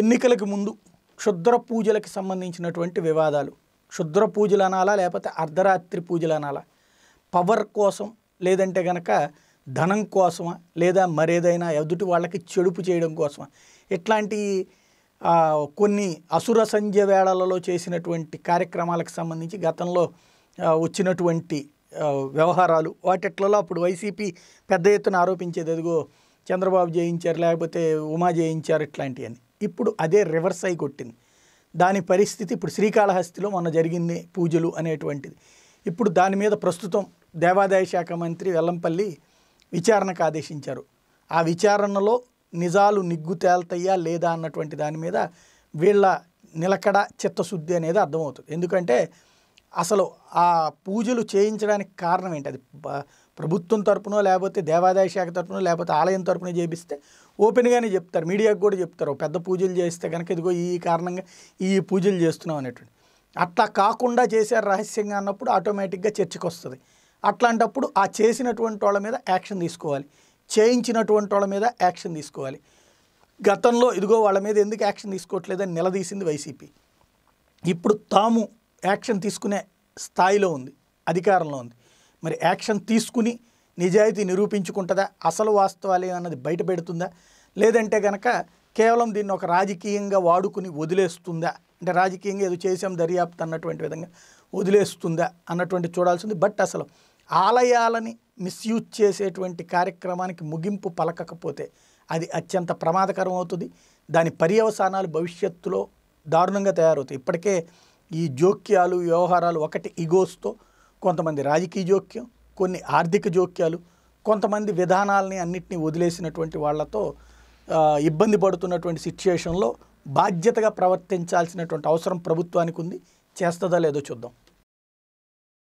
ఎన్నికలకు ముందు క్షుద్ర పూజలకు సంబంధించినటువంటి వివాదాలు క్షుద్ర పూజలు అనాలా లేకపోతే అర్ధరాత్రి పూజలు అనాలా పవర్ కోసం లేదంటే గనక ధనం కోసమా లేదా మరేదైనా ఎదుటి వాళ్ళకి చెడుపు చేయడం కోసమా ఇట్లాంటి కొన్ని అసుర సంధ్య వేళలలో చేసినటువంటి కార్యక్రమాలకు సంబంధించి గతంలో వచ్చినటువంటి వ్యవహారాలు వాటిట్లలో అప్పుడు వైసీపీ పెద్ద ఎత్తున ఆరోపించేది ఎదుగో చంద్రబాబు జయించారు లేకపోతే ఉమా జయించారు అని ఇప్పుడు అదే రివర్స్ అయి కొట్టింది దాని పరిస్థితి ఇప్పుడు శ్రీకాళహస్తిలో మొన్న జరిగింది పూజలు అనేటువంటిది ఇప్పుడు దాని మీద ప్రస్తుతం దేవాదాయ శాఖ మంత్రి వెల్లంపల్లి విచారణకు ఆదేశించారు ఆ విచారణలో నిజాలు నిగ్గు తేల్తయ్యా లేదా అన్నటువంటి దాని మీద వీళ్ళ నిలకడ చిత్తశుద్ధి అనేది అర్థమవుతుంది ఎందుకంటే అసలు ఆ పూజలు చేయించడానికి కారణం ఏంటి అది ప్రభుత్వం తరపునో లేకపోతే దేవాదాయ శాఖ తరపున లేకపోతే ఆలయం తరపున చేపిస్తే ఓపెన్గానే చెప్తారు మీడియాకు కూడా చెప్తారు పెద్ద పూజలు చేస్తే కనుక ఇదిగో ఈ కారణంగా ఈ పూజలు చేస్తున్నాం అనేటువంటి అట్లా కాకుండా చేశారు రహస్యంగా అన్నప్పుడు ఆటోమేటిక్గా చర్చకు వస్తుంది అట్లాంటప్పుడు ఆ చేసినటువంటి వాళ్ళ మీద యాక్షన్ తీసుకోవాలి చేయించినటువంటి వాళ్ళ మీద యాక్షన్ తీసుకోవాలి గతంలో ఇదిగో వాళ్ళ మీద ఎందుకు యాక్షన్ తీసుకోవట్లేదని నిలదీసింది వైసీపీ ఇప్పుడు తాము యాక్షన్ తీసుకునే స్థాయిలో ఉంది అధికారంలో ఉంది మరి యాక్షన్ తీసుకుని నిజాయితీ నిరూపించుకుంటుందా అసలు వాస్తవాలే అన్నది బయటపెడుతుందా లేదంటే కనుక కేవలం దీన్ని ఒక రాజకీయంగా వాడుకుని వదిలేస్తుందా అంటే రాజకీయంగా ఏదో చేసాం దర్యాప్తు అన్నటువంటి విధంగా వదిలేస్తుందా అన్నటువంటి చూడాల్సింది బట్ అసలు ఆలయాలని మిస్యూజ్ చేసేటువంటి కార్యక్రమానికి ముగింపు పలకకపోతే అది అత్యంత ప్రమాదకరం అవుతుంది దాని పర్యవసానాలు భవిష్యత్తులో దారుణంగా తయారవుతాయి ఇప్పటికే ఈ జోక్యాలు వ్యవహారాలు ఒకటి ఇగోస్తో కొంతమంది రాజకీయ జోక్యం కొన్ని ఆర్థిక జోక్యాలు కొంతమంది విధానాలని అన్నిటినీ వదిలేసినటువంటి వాళ్లతో ఇబ్బంది పడుతున్నటువంటి సిచ్యుయేషన్లో బాధ్యతగా ప్రవర్తించాల్సినటువంటి అవసరం ప్రభుత్వానికి ఉంది చేస్తుందా లేదో చూద్దాం